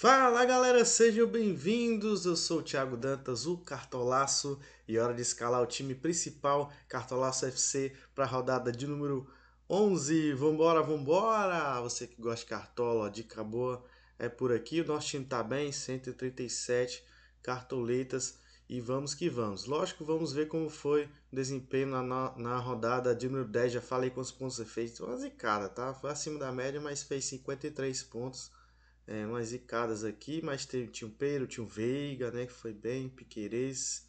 Fala galera, sejam bem-vindos. Eu sou o Thiago Dantas, o Cartolaço, e é hora de escalar o time principal, Cartolaço FC, para a rodada de número 11. Vambora, vambora! Você que gosta de cartola, dica boa, é por aqui. O nosso time tá bem, 137 cartoletas e vamos que vamos. Lógico, vamos ver como foi o desempenho na, na, rodada de número 10. Já falei quantos pontos você fez, uma zicada, tá? Foi acima da média, mas fez 53 pontos é, umas zicadas aqui, mas tinha o Pedro, tinha o Veiga, né, que foi bem, Piqueires,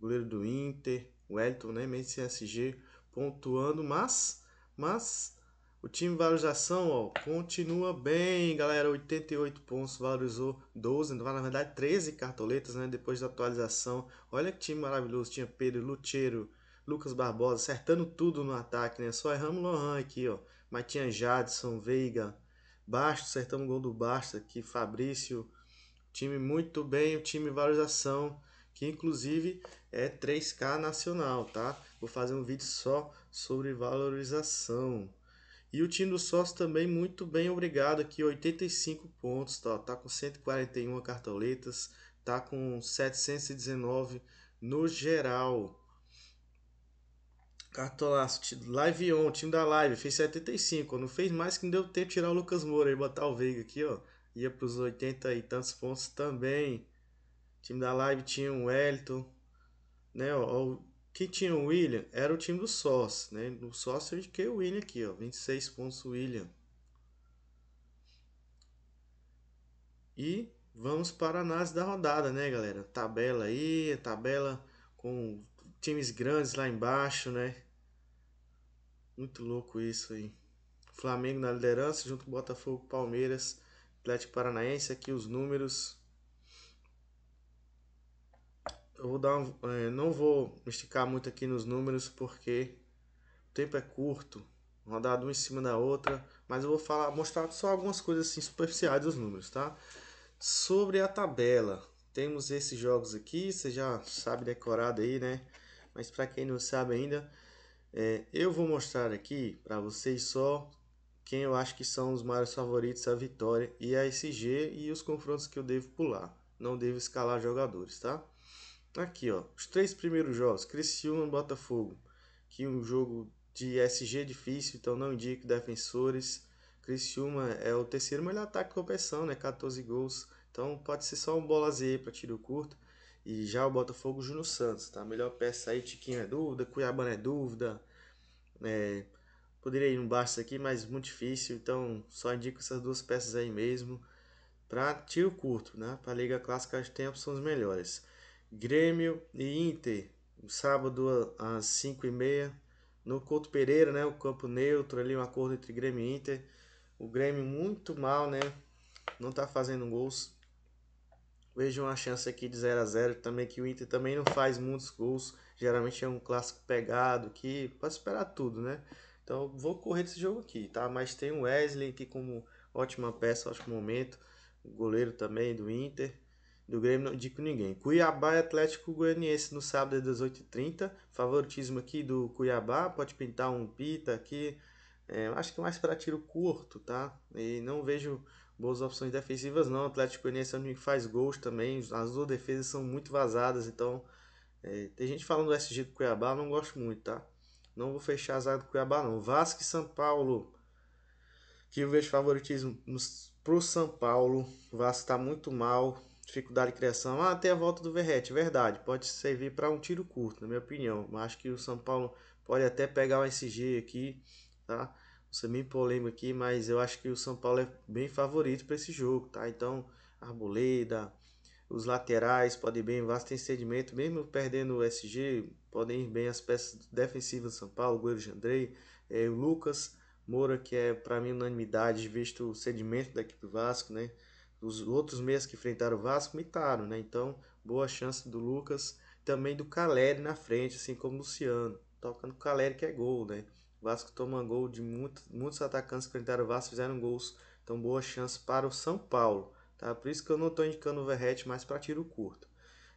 goleiro do Inter, Wellington, né, Mente CSG pontuando, mas, mas, o time valorização, ó, continua bem, galera, 88 pontos, valorizou 12, então, na verdade 13 cartoletas, né, depois da atualização, olha que time maravilhoso, tinha Pedro, Lucheiro, Lucas Barbosa, acertando tudo no ataque, né, só erramos o Lohan aqui, ó, mas tinha Jadson, Veiga, Basto, acertamos o gol do Basta, aqui Fabrício, time muito bem, o time valorização, que inclusive é 3K nacional, tá? Vou fazer um vídeo só sobre valorização. E o time do sócio também muito bem, obrigado aqui, 85 pontos, tá? Tá com 141 cartoletas, tá com 719 no geral. Cartolaço, live on, time da live, fez 75, não fez mais que não deu tempo de tirar o Lucas Moura e botar o Veiga aqui, ó. Ia pros 80 e tantos pontos também. Time da live tinha o Wellington, né, ó, ó, que tinha o William era o time do Sócio, né? No Sócio eu indiquei o William aqui, ó, 26 pontos William. E vamos para a análise da rodada, né, galera? Tabela aí, tabela com times grandes lá embaixo, né? Muito louco isso aí. Flamengo na liderança, junto com Botafogo, Palmeiras, Atlético Paranaense. Aqui os números. Eu vou dar um, é, não vou esticar muito aqui nos números porque o tempo é curto. Rodada uma em cima da outra. Mas eu vou falar, mostrar só algumas coisas assim, superficiais dos números, tá? Sobre a tabela. Temos esses jogos aqui, você já sabe decorado aí, né? Mas para quem não sabe ainda, é, eu vou mostrar aqui para vocês só quem eu acho que são os maiores favoritos à vitória e a SG e os confrontos que eu devo pular. Não devo escalar jogadores, tá? Aqui, ó, os três primeiros jogos, Criciúma e Botafogo, que é um jogo de SG difícil, então não indico defensores. Criciúma é o terceiro melhor ataque da competição, né? 14 gols. Então pode ser só um bola Z para tiro curto. E já o Botafogo, Júnior Santos, tá? Melhor peça aí, Tiquinho é dúvida, não é dúvida. É, poderia ir no Bastos aqui, mas muito difícil. Então, só indico essas duas peças aí mesmo. Para tiro curto, né? Para Liga Clássica, as tempos são os melhores. Grêmio e Inter, sábado às 5h30. No Couto Pereira, né? O campo neutro ali, um acordo entre Grêmio e Inter. O Grêmio muito mal, né? Não tá fazendo gols. Vejo uma chance aqui de 0 a 0 também que o Inter também não faz muitos gols. Geralmente é um clássico pegado que pode esperar tudo, né? Então vou correr desse jogo aqui, tá? Mas tem o Wesley aqui como ótima peça, ótimo momento. O goleiro também do Inter. Do Grêmio não indico ninguém. Cuiabá e Atlético Goianiense no sábado às 18h30. Favoritismo aqui do Cuiabá. Pode pintar um pita aqui. É, acho que mais para tiro curto, tá? E não vejo boas opções defensivas não. O Atlético Goianiense é um time que faz gols também. As duas defesas são muito vazadas, então é, tem gente falando do SG do Cuiabá, não gosto muito, tá? Não vou fechar a zaga do Cuiabá não. Vasco e São Paulo, que eu vejo favoritismo pro São Paulo. O Vasco tá muito mal, dificuldade de criação. Ah, tem a volta do Verrete, verdade. Pode servir para um tiro curto, na minha opinião. Mas acho que o São Paulo pode até pegar o SG aqui, tá? ser é meio polêmico aqui, mas eu acho que o São Paulo é bem favorito para esse jogo, tá? Então, Arboleda, os laterais podem ir bem, Vasco tem sedimento, mesmo perdendo o SG, podem ir bem as peças defensivas do São Paulo, goleiro de Andrei, é, o Lucas Moura, que é para mim unanimidade, visto o sedimento da equipe Vasco, né? Os outros meias que enfrentaram o Vasco mitaram, né? Então, boa chance do Lucas, também do Caleri na frente, assim como o Luciano. Toca no Caleri que é gol, né? Vasco toma gol de muito, muitos atacantes que enfrentaram o Vasco fizeram gols. Então, boa chance para o São Paulo. Tá? Por isso que eu não estou indicando o Verrete, mas para tiro curto.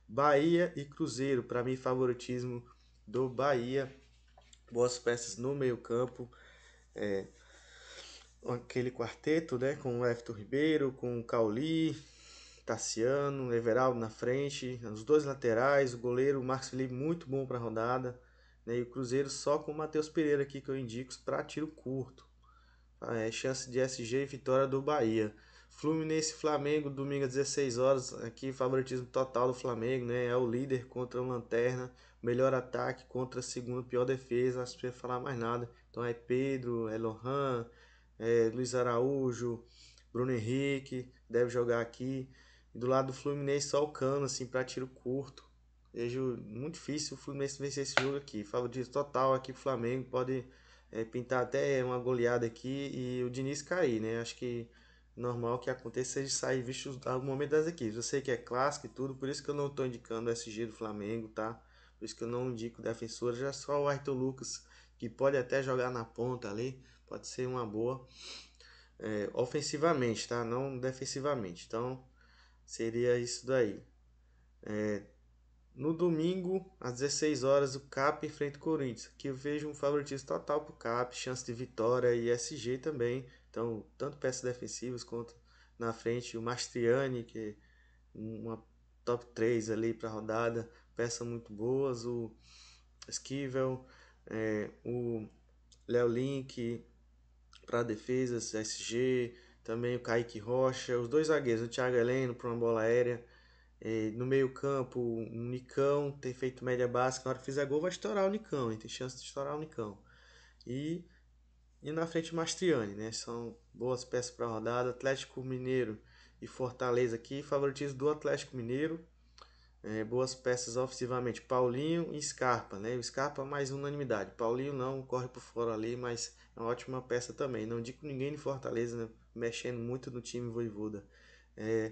Bahia e Cruzeiro, para mim, favoritismo do Bahia. Boas peças no meio-campo. É, aquele quarteto, né? Com o Everton Ribeiro, com o Cauli, Tassiano, Everaldo na frente, os dois laterais, o goleiro Marcos Felipe muito bom para a rodada. Né? E o Cruzeiro só com o Matheus Pereira aqui que eu indico para tiro curto. Ah, é, chance de SG e vitória do Bahia. Fluminense Flamengo, domingo às 16 horas. Aqui, favoritismo total do Flamengo, né? É o líder contra o Lanterna. Melhor ataque contra a segunda pior defesa. Não precisa falar mais nada. Então é Pedro, é Lohan, é Luiz Araújo, Bruno Henrique. Deve jogar aqui. E do lado do Fluminense, só o Cano, assim, para tiro curto. Vejo muito difícil o Fluminense vencer esse jogo aqui. Falo de total aqui o Flamengo pode é, pintar até uma goleada aqui e o Diniz cair, né? Acho que normal que aconteça de sair visto no momento das equipes. Eu sei que é clássico e tudo, por isso que eu não estou indicando o SG do Flamengo, tá? Por isso que eu não indico defensor, já só o Arthur Lucas, que pode até jogar na ponta ali, pode ser uma boa é, ofensivamente, tá? Não defensivamente. Então, seria isso daí. É, no domingo, às 16 horas, o CAP enfrenta o Corinthians, que eu vejo um favoritismo total para o CAP, chance de vitória e SG também. Então, tanto peças defensivas quanto na frente o Mastriani, que é uma top 3 ali para rodada, peças muito boas, o Esquivel, é, o Léo Link para defesas, SG, também o Kaique Rocha, os dois zagueiros, o Thiago Heleno para uma bola aérea é, no meio-campo, um Nicão ter feito média básica, na hora que fizer gol vai estourar o Nicão, hein? tem chance de estourar o Nicão. E, e na frente o Mastriani, né? São boas peças para a rodada. Atlético Mineiro e Fortaleza aqui, favoritismo do Atlético Mineiro. É, boas peças ofensivamente, Paulinho e Scarpa, né? O Scarpa mais unanimidade. Paulinho não corre por fora ali, mas é uma ótima peça também. Não digo ninguém de Fortaleza né? mexendo muito no time voivoda. É,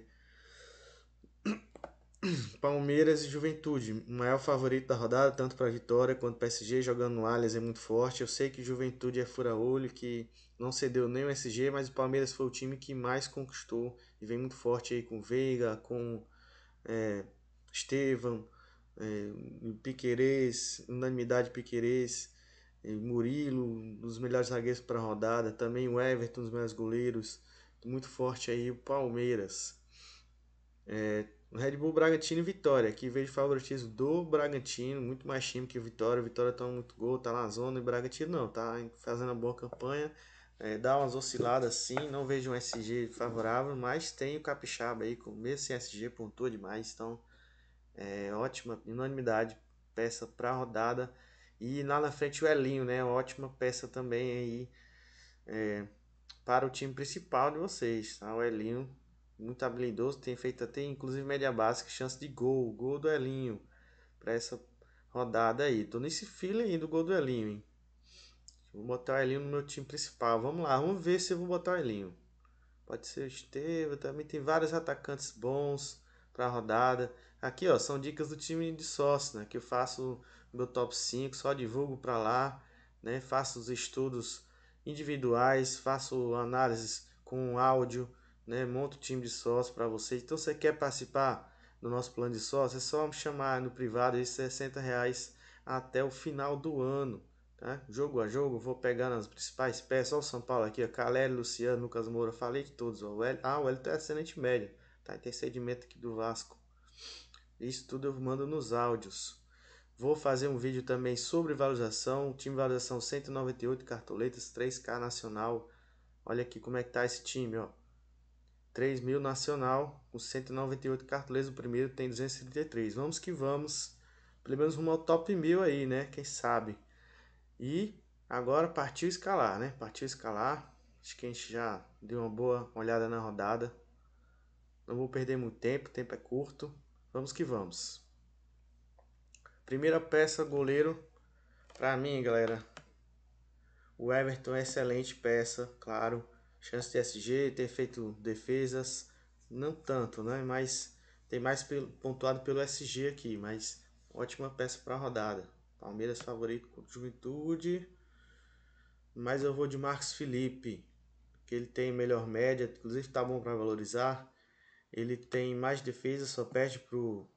Palmeiras e Juventude. O maior favorito da rodada, tanto para a vitória quanto para o PSG, jogando no Allianz é muito forte. Eu sei que Juventude é fura-olho, que não cedeu nem o SG, mas o Palmeiras foi o time que mais conquistou e vem muito forte aí com Veiga, com é, Estevam, é, Piquerez, unanimidade Piquerez, é, Murilo, um dos melhores zagueiros para a rodada, também o Everton, um dos melhores goleiros. Muito forte aí o Palmeiras. É, Red Bull Bragantino e Vitória. Aqui vejo favoritismo do Bragantino, muito mais time que o Vitória. O Vitória toma muito gol, tá na zona, e o Bragantino não, tá fazendo uma boa campanha. É, dá umas osciladas sim, não vejo um SG favorável, mas tem o Capixaba aí, com esse SG pontua demais, então é, ótima unanimidade, peça para rodada. E lá na frente o Elinho, né? Ótima peça também aí é, para o time principal de vocês, tá? O Elinho muito habilidoso, tem feito até inclusive média básica, chance de gol, gol do Elinho para essa rodada aí. Tô nesse feeling aí do gol do Elinho, hein? Vou botar o Elinho no meu time principal. Vamos lá, vamos ver se eu vou botar o Elinho. Pode ser o Estevam, também tem vários atacantes bons para a rodada. Aqui, ó, são dicas do time de sócio, né? Que eu faço meu top 5, só divulgo para lá, né? Faço os estudos individuais, faço análises com áudio, né? Monta o time de sócio para você. Então, você quer participar do nosso plano de sócio? É só me chamar no privado, é aí 60 reais até o final do ano. Tá? Jogo a jogo, vou pegando as principais peças. Olha o São Paulo aqui, ó. Caleri, Luciano, Lucas Moura, falei de todos. Ó. O L... Ah, o Elton é excelente médio. Tá? Tem sedimento aqui do Vasco. Isso tudo eu mando nos áudios. Vou fazer um vídeo também sobre valorização. Time valorização 198 cartoletas, 3K nacional. Olha aqui como é que tá esse time, ó. 3 mil nacional, com 198 cartoletas, o primeiro tem 233. Vamos que vamos, pelo menos rumo ao top mil aí, né? Quem sabe? E agora partiu escalar, né? Partiu escalar. Acho que a gente já deu uma boa olhada na rodada. Não vou perder muito tempo, o tempo é curto. Vamos que vamos. Primeira peça, goleiro. Pra mim, galera, o Everton é excelente peça, claro chance de SG, ter feito defesas, não tanto, né? Mas tem mais pontuado pelo SG aqui, mas ótima peça para a rodada. Palmeiras favorito contra Juventude. Mas eu vou de Marcos Felipe, que ele tem melhor média, inclusive tá bom para valorizar. Ele tem mais defesas, só perde para o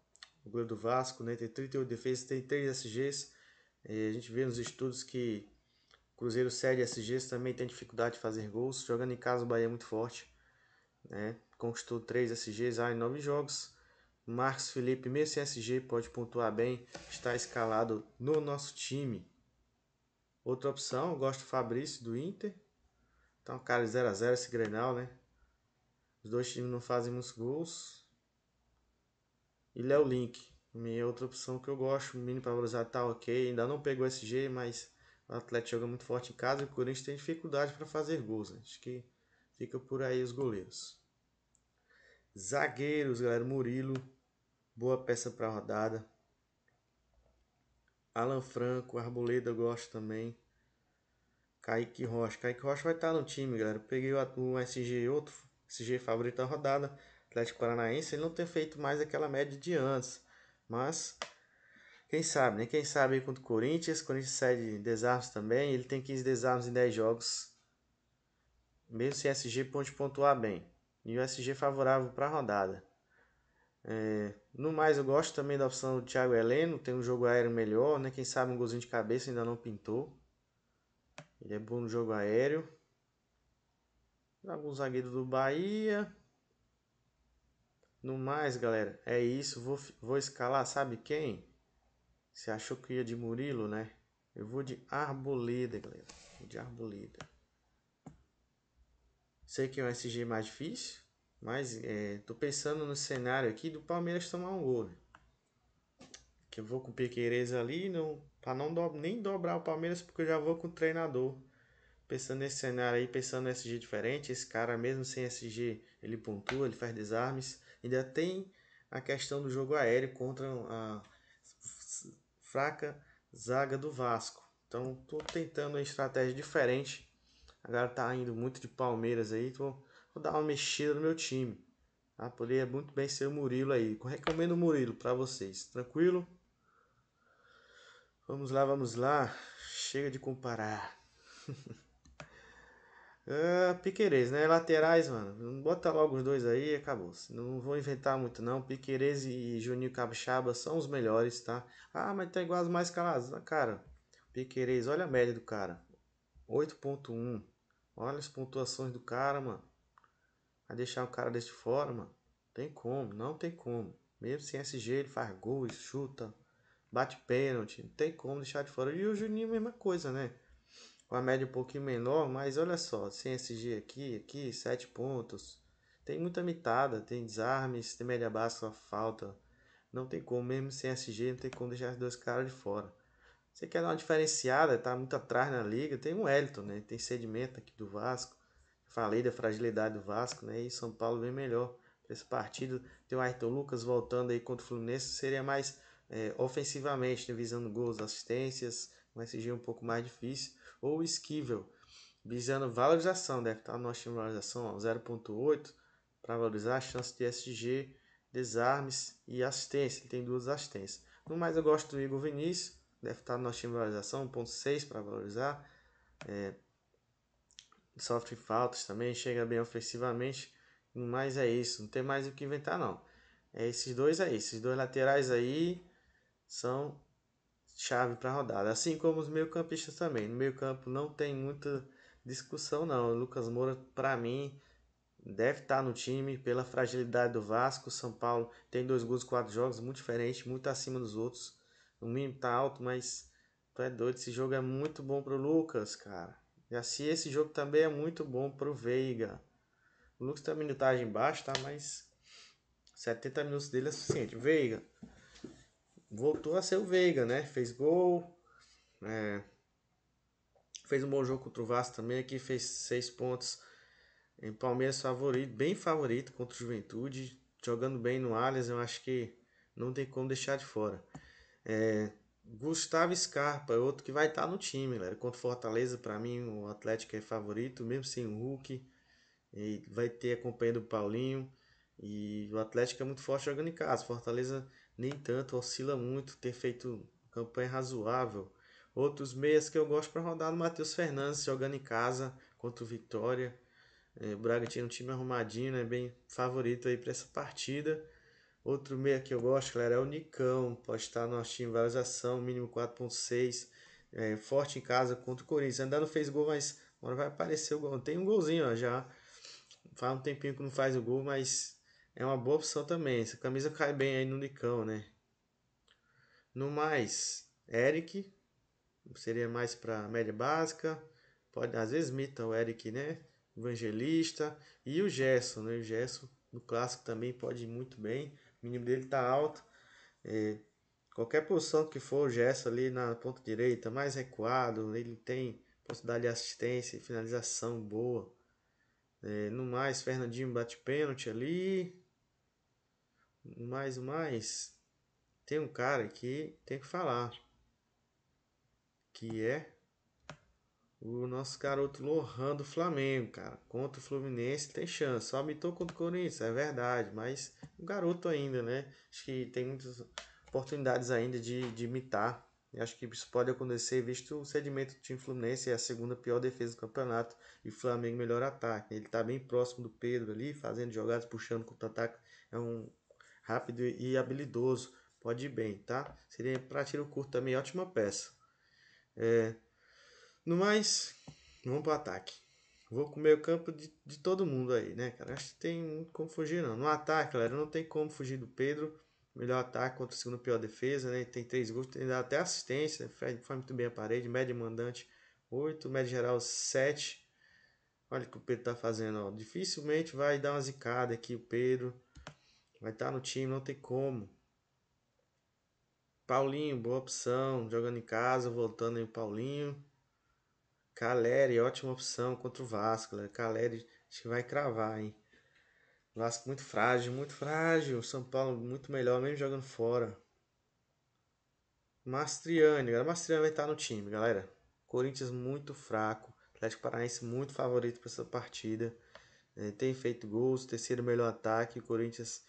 goleiro do Vasco, né? Tem 38 defesas, tem 3 SGs. E a gente vê nos estudos que Cruzeiro cede SG também tem dificuldade de fazer gols. Jogando em casa, o Bahia é muito forte. Né? Conquistou 3 SGs ah, em 9 jogos. Marcos Felipe, mesmo SG, pode pontuar bem. Está escalado no nosso time. Outra opção, gosto do Fabrício do Inter. Então, cara, 0x0 esse Grenal, né? Os dois times não fazem muitos gols. E Léo Link, minha outra opção que eu gosto. O menino para valorizar tá ok. Ainda não pegou SG, mas o Atlético joga muito forte em casa e o Corinthians tem dificuldade para fazer gols. Né? Acho que fica por aí os goleiros. Zagueiros, galera. Murilo, boa peça para a rodada. Alan Franco, Arboleda, eu gosto também. Kaique Rocha. Kaique Rocha vai estar tá no time, galera. Eu peguei um SG outro, SG favorito da rodada. Atlético Paranaense, ele não tem feito mais aquela média de antes. Mas quem sabe, né? Quem sabe contra o Corinthians. O Corinthians sai de desarmes também. Ele tem 15 desarmes em 10 jogos. Mesmo se o SG pode pontuar bem. E o SG favorável para a rodada. É, no mais, eu gosto também da opção do Thiago Heleno. Tem um jogo aéreo melhor, né? Quem sabe um golzinho de cabeça ainda não pintou. Ele é bom no jogo aéreo. Alguns zagueiro do Bahia. No mais, galera, é isso. Vou, vou escalar, sabe quem? Você achou que ia de Murilo, né? Eu vou de Arboleda, galera. Vou de Arboleda. Sei que é um SG mais difícil, mas é, tô pensando no cenário aqui do Palmeiras tomar um gol. Né? Que eu vou com o Piqueires ali, não, pra não do, nem dobrar o Palmeiras, porque eu já vou com o treinador. Pensando nesse cenário aí, pensando no SG diferente, esse cara mesmo sem SG, ele pontua, ele faz desarmes. Ainda tem a questão do jogo aéreo contra a fraca zaga do Vasco. Então, tô tentando uma estratégia diferente. Agora tá indo muito de Palmeiras aí, tô, vou dar uma mexida no meu time. Tá? Poderia muito bem ser o Murilo aí. Recomendo o Murilo para vocês, tranquilo? Vamos lá, vamos lá. Chega de comparar. Uh, ah, Piqueires, né? Laterais, mano. Bota logo os dois aí e acabou. Não vou inventar muito, não. Piqueires e Juninho Capixaba são os melhores, tá? Ah, mas tá igual as mais caladas. Ah, cara, Piqueires, olha a média do cara. 8.1. Olha as pontuações do cara, mano. Vai deixar o cara desse fora, mano. Tem como, não tem como. Mesmo sem SG, ele faz gols, chuta, bate pênalti. Não tem como deixar de fora. E o Juninho, mesma coisa, né? uma média um pouquinho menor, mas olha só, sem SG aqui, aqui, 7 pontos. Tem muita mitada, tem desarmes, tem média baixa, falta. Não tem como, mesmo sem SG, não tem como deixar os dois caras de fora. Você quer dar uma diferenciada, tá muito atrás na liga, tem um Elton, né? Tem sedimento aqui do Vasco. Falei da fragilidade do Vasco, né? E São Paulo vem melhor nesse esse partido. Tem o Ayrton Lucas voltando aí contra o Fluminense, seria mais é, ofensivamente, né? visando gols, assistências, um SG um pouco mais difícil, ou esquivel, visando valorização, deve estar no nosso time de valorização 0.8 para valorizar a chance de SG, desarmes e assistência, ele tem duas assistências. No mais eu gosto do Igor Vinícius, deve estar no nosso time de valorização 1.6 para valorizar, é, sofre faltas também, chega bem ofensivamente, no mais é isso, não tem mais o que inventar não. É, esses dois aí, é esses dois laterais aí são chave para a rodada. Assim como os meio-campistas também. No meio-campo não tem muita discussão, não. O Lucas Moura, para mim, deve estar tá no time pela fragilidade do Vasco. São Paulo tem dois gols, quatro jogos, muito diferente, muito acima dos outros. O mínimo tá alto, mas tu é doido. Esse jogo é muito bom pro Lucas, cara. E assim, esse jogo também é muito bom pro Veiga. O Lucas tem tá minutagem baixa, tá? Mas 70 minutos dele é suficiente. Veiga voltou a ser o Veiga, né? Fez gol, é, fez um bom jogo contra o Vasco também, aqui fez seis pontos em Palmeiras favorito, bem favorito contra o Juventude, jogando bem no Allianz, eu acho que não tem como deixar de fora. É, Gustavo Scarpa é outro que vai estar tá no time, galera. Né? Contra o Fortaleza, para mim, o Atlético é favorito, mesmo sem o Hulk. Ele vai ter acompanhando o Paulinho. E o Atlético é muito forte jogando em casa. Fortaleza nem tanto, oscila muito, ter feito campanha razoável. Outros meias que eu gosto para rodar no é Matheus Fernandes, jogando em casa contra o Vitória. É, o Bragantino é um time arrumadinho, né? Bem favorito aí para essa partida. Outro meia que eu gosto, galera, é o Nicão. Pode estar no time valorização, mínimo 4.6. É, forte em casa contra o Corinthians. Ainda não fez gol, mas agora vai aparecer o gol. Tem um golzinho ó, já. Faz um tempinho que não faz o gol, mas é uma boa opção também. Essa camisa cai bem aí no Nicão, né? No mais, Eric seria mais para média básica. Pode, às vezes mita o Eric, né? Evangelista e o Gerson, né? O Gerson no clássico também pode ir muito bem. O mínimo dele tá alto. É, qualquer posição que for o Gerson ali na ponta direita, mais recuado, ele tem possibilidade de assistência e finalização boa. É, no mais, Fernandinho bate pênalti ali. Mas o mais, tem um cara que tem que falar. Que é o nosso garoto Lohan do Flamengo, cara. Contra o Fluminense tem chance. Só mitou contra o Corinthians, é verdade. Mas o garoto ainda, né? Acho que tem muitas oportunidades ainda de, de imitar. E acho que isso pode acontecer, visto o sedimento do time Fluminense é a segunda pior defesa do campeonato e o Flamengo melhor ataque. Ele está bem próximo do Pedro ali, fazendo jogadas, puxando contra-ataque. É um rápido e habilidoso. Pode ir bem, tá? Seria para tiro curto também, ótima peça. É, no mais, vamos para o ataque. Vou com o meio campo de, de todo mundo aí, né, cara? Acho que tem como fugir, não. No ataque, galera, não tem como fugir do Pedro. Melhor ataque contra o segundo pior defesa, né? Tem três gols, tem até assistência. Faz, né? faz muito bem a parede. Média mandante 8, média geral 7. Olha o que o Pedro tá fazendo, ó. Dificilmente vai dar uma zicada aqui o Pedro. Vai estar tá no time, não tem como. Paulinho, boa opção. Jogando em casa, voltando em Paulinho. Caleri, ótima opção contra o Vasco. Galera. Né? Caleri, acho que vai cravar, hein? Vasco muito frágil, muito frágil. São Paulo muito melhor, mesmo jogando fora. Mastriani, galera. Mastriani vai estar no time, galera. Corinthians muito fraco. Atlético Paranaense muito favorito para essa partida. É, tem feito gols, terceiro melhor ataque. O Corinthians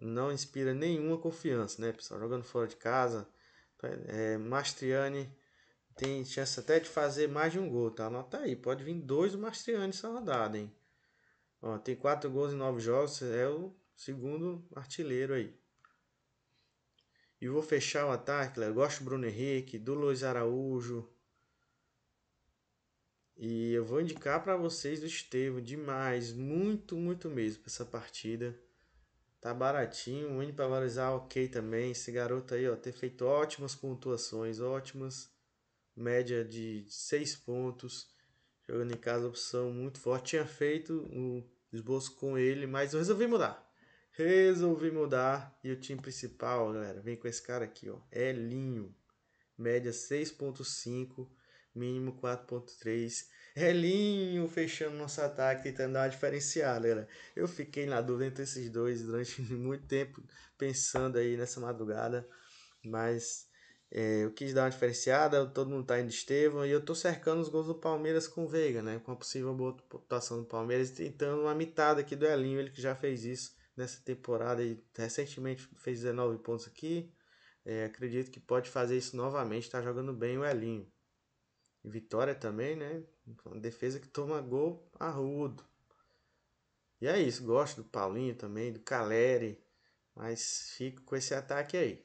não inspira nenhuma confiança, né, pessoal? Jogando fora de casa, é, Mastriani tem chance até de fazer mais de um gol, tá? Anota aí, pode vir dois do Mastriani nessa rodada, hein? Ó, tem quatro gols em nove jogos, é o segundo artilheiro aí. E vou fechar o ataque, eu gosto do Bruno Henrique, do Luiz Araújo. E eu vou indicar para vocês do Estevam demais, muito, muito mesmo, essa partida. Tá baratinho, o para valorizar ok também. Esse garoto aí, ó, ter feito ótimas pontuações, ótimas média de 6 pontos. Jogando em casa, opção muito forte. Tinha feito o um esboço com ele, mas eu resolvi mudar. Resolvi mudar e o time principal, galera, vem com esse cara aqui, ó. Elinho. Média 6.5, mínimo 4.3. Elinho fechando nosso ataque, tentando dar uma diferenciada, galera. Eu fiquei na dúvida entre esses dois durante muito tempo, pensando aí nessa madrugada, mas é, eu quis dar uma diferenciada, todo mundo tá indo Estevam e eu tô cercando os gols do Palmeiras com o Veiga, né? Com a possível boa pontuação do Palmeiras, tentando uma mitada aqui do Elinho, ele que já fez isso nessa temporada e recentemente fez 19 pontos aqui. É, acredito que pode fazer isso novamente, tá jogando bem o Elinho. Vitória também, né? Então, defesa que toma gol arrudo. E é isso. Gosto do Paulinho também, do Caleri. Mas fico com esse ataque aí.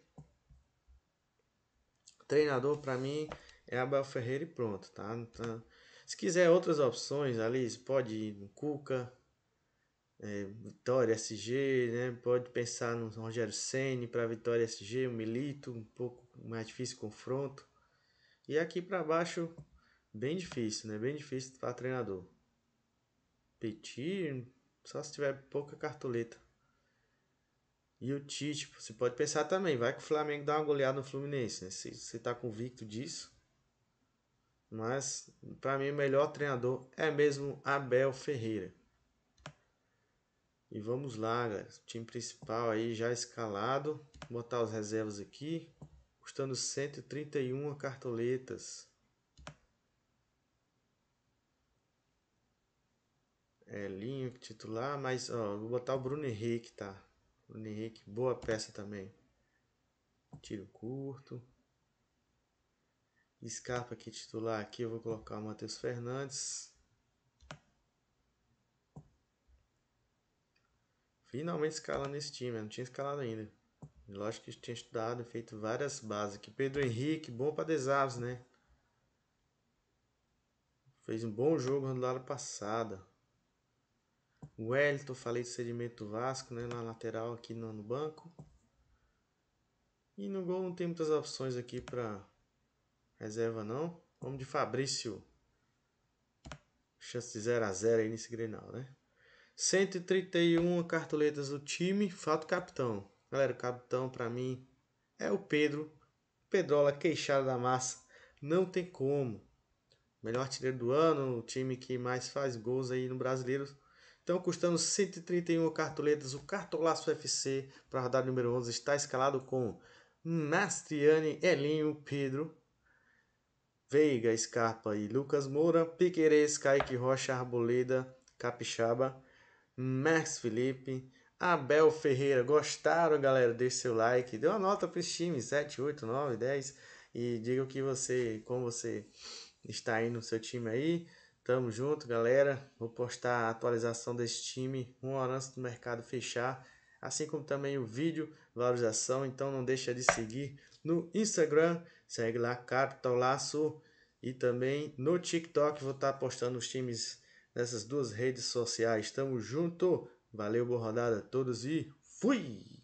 O treinador, para mim, é Abel Ferreira e pronto, tá? Então, se quiser outras opções ali, pode ir no Cuca, é, Vitória SG, né? Pode pensar no Rogério Ceni para Vitória SG, o Milito, um pouco mais difícil confronto. E aqui para baixo, Bem difícil, né? Bem difícil para treinador. petir só se tiver pouca cartoleta. E o Tite, você pode pensar também, vai que o Flamengo dá uma goleada no Fluminense, né? Se você tá convicto disso. Mas, para mim, o melhor treinador é mesmo Abel Ferreira. E vamos lá, galera. O time principal aí já escalado. Vou botar os reservas aqui. Custando 131 cartoletas. é, linha titular, mas ó, vou botar o Bruno Henrique, tá? Bruno Henrique, boa peça também. Tiro curto. Scarpa aqui titular aqui, eu vou colocar o Matheus Fernandes. Finalmente escalando esse time, eu não tinha escalado ainda. Lógico que tinha estudado, feito várias bases aqui. Pedro Henrique, bom para desarmes, né? Fez um bom jogo no ano passado. O Wellington, falei do sedimento Vasco, né? Na lateral aqui no, no banco. E no gol não tem muitas opções aqui para reserva, não. Vamos de Fabrício. Chance de 0 a 0 aí nesse Grenal, né? 131 cartoletas do time, falta o capitão. Galera, o capitão para mim é o Pedro. Pedrola queixada da massa, não tem como. Melhor artilheiro do ano, o time que mais faz gols aí no Brasileiro então, custando 131 cartoletas, o Cartolaço FC para a rodada número 11 está escalado com Mastriani, Elinho, Pedro, Veiga, Scarpa e Lucas Moura, Piqueires, Kaique Rocha, Arboleda, Capixaba, Max Felipe, Abel Ferreira. Gostaram, galera? Deixe seu like, dê uma nota para esse time, 7, 8, 9, 10 e diga o que você, como você está aí no seu time aí. Tamo junto, galera. Vou postar a atualização desse time uma hora antes do mercado fechar, assim como também o vídeo valorização. Então não deixa de seguir no Instagram, segue lá Cartolaço e também no TikTok. Vou estar tá postando os times nessas duas redes sociais. Tamo junto. Valeu, boa rodada a todos e fui!